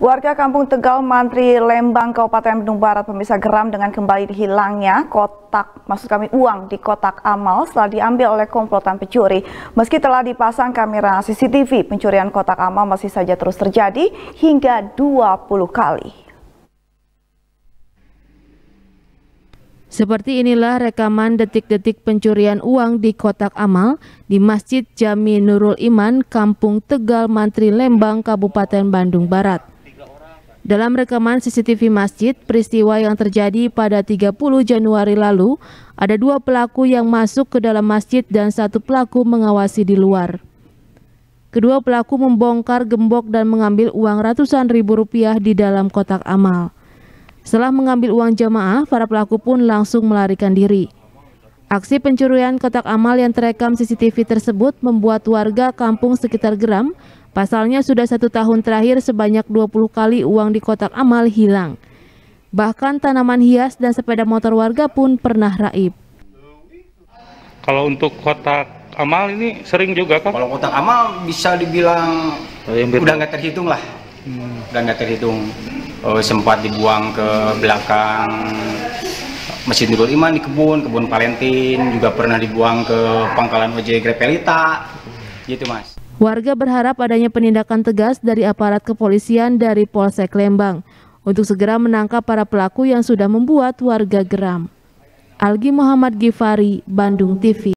Warga kampung Tegal Mantri Lembang Kabupaten Bandung Barat pemirsa geram dengan kembali hilangnya kotak, maksud kami uang di kotak amal setelah diambil oleh komplotan pencuri. Meski telah dipasang kamera CCTV, pencurian kotak amal masih saja terus terjadi hingga 20 kali. Seperti inilah rekaman detik-detik pencurian uang di kotak amal di Masjid Jami Nurul Iman, Kampung Tegal Mantri Lembang, Kabupaten Bandung Barat. Dalam rekaman CCTV masjid, peristiwa yang terjadi pada 30 Januari lalu, ada dua pelaku yang masuk ke dalam masjid dan satu pelaku mengawasi di luar. Kedua pelaku membongkar gembok dan mengambil uang ratusan ribu rupiah di dalam kotak amal. Setelah mengambil uang jamaah, para pelaku pun langsung melarikan diri. Aksi pencurian kotak amal yang terekam CCTV tersebut membuat warga kampung sekitar geram Pasalnya sudah satu tahun terakhir sebanyak 20 kali uang di kotak amal hilang. Bahkan tanaman hias dan sepeda motor warga pun pernah raib. Kalau untuk kotak amal ini sering juga kan? Kalau kotak amal bisa dibilang udah nggak terhitung lah. Hmm. Udah nggak terhitung. Oh, sempat dibuang ke belakang mesin Nurul Iman di kebun, kebun Valentin juga pernah dibuang ke pangkalan OJ Grepelita. Gitu, Mas. Warga berharap adanya penindakan tegas dari aparat kepolisian dari Polsek Lembang untuk segera menangkap para pelaku yang sudah membuat warga geram. Algi Muhammad Gifari, Bandung TV